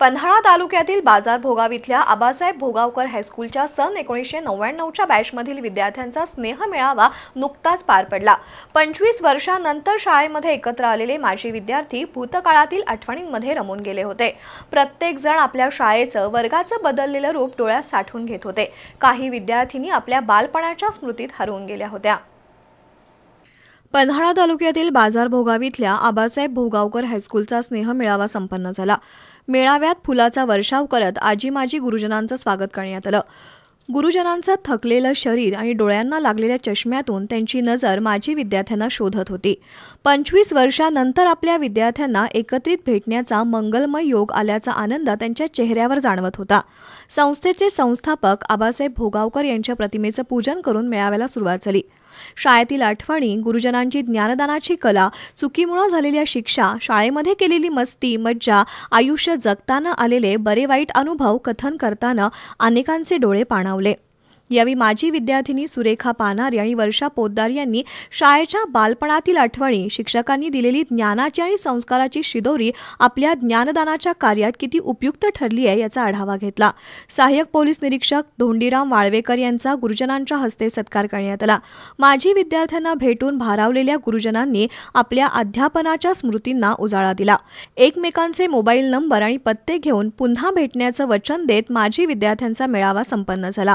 पन्हाळा तालुक्यातील बाजार भोगाव इथल्या आबासाहेब भोगावकर हायस्कूलच्या सन एकोणीसशे नव्याण्णवच्या बॅचमधील विद्यार्थ्यांचा स्नेह मेळावा नुकताच पार पडला पंचवीस वर्षांनंतर शाळेमध्ये एकत्र आलेले माजी विद्यार्थी भूतकाळातील आठवणींमध्ये रमून गेले होते प्रत्येकजण आपल्या शाळेचं वर्गाचं बदललेलं रूप डोळ्यात साठवून घेत होते काही विद्यार्थिनी आपल्या बालपणाच्या स्मृतीत हरवून गेल्या होत्या पन्हाळा तालुक्यातील बाजार भोगावीतल्या आबासाहेब भोगावकर हायस्कूलचा स्नेह मेळावा संपन्न झाला मेळाव्यात फुलाचा वर्षाव करत आजी माजी गुरुजनांचं स्वागत करण्यात आलं गुरुजनांचं थकलेलं शरीर आणि डोळ्यांना लागलेल्या चष्म्यातून त्यांची नजर माजी विद्यार्थ्यांना शोधत होती पंचवीस वर्षानंतर आपल्या विद्यार्थ्यांना एकत्रित भेटण्याचा मंगलमय योग आल्याचा आनंद त्यांच्या चेहऱ्यावर जाणवत होता संस्थेचे संस्थापक आबासाहेब भोगावकर यांच्या प्रतिमेचं पूजन करून मेळाव्याला सुरुवात झाली शाळेतील आठवणी गुरुजनांची ज्ञानदानाची कला चुकीमुळं झालेल्या शिक्षा शाळेमध्ये केलेली मस्ती मज्जा आयुष्य जगताना आलेले बरे वाईट अनुभव कथन करताना अनेकांचे डोळे पाणावले यावेळी माजी विद्यार्थिनी सुरेखा पानारी आणि वर्षा पोद्दार यांनी शाळेच्या बालपणातील आठवणी शिक्षकांनी दिलेली ज्ञानाची आणि संस्काराची शिदोरी आपल्या ज्ञानदानाच्या कार्यात किती उपयुक्त ठरली आहे याचा आढावा घेतला सहाय्यक पोलीस निरीक्षक धोंडीराम वाळवेकर यांचा गुरुजनांच्या हस्ते सत्कार करण्यात आला माजी विद्यार्थ्यांना भेटून भारावलेल्या गुरुजनांनी आपल्या अध्यापनाच्या स्मृतींना उजाळा दिला एकमेकांचे मोबाईल नंबर आणि पत्ते घेऊन पुन्हा भेटण्याचं वचन देत माजी विद्यार्थ्यांचा मेळावा संपन्न झाला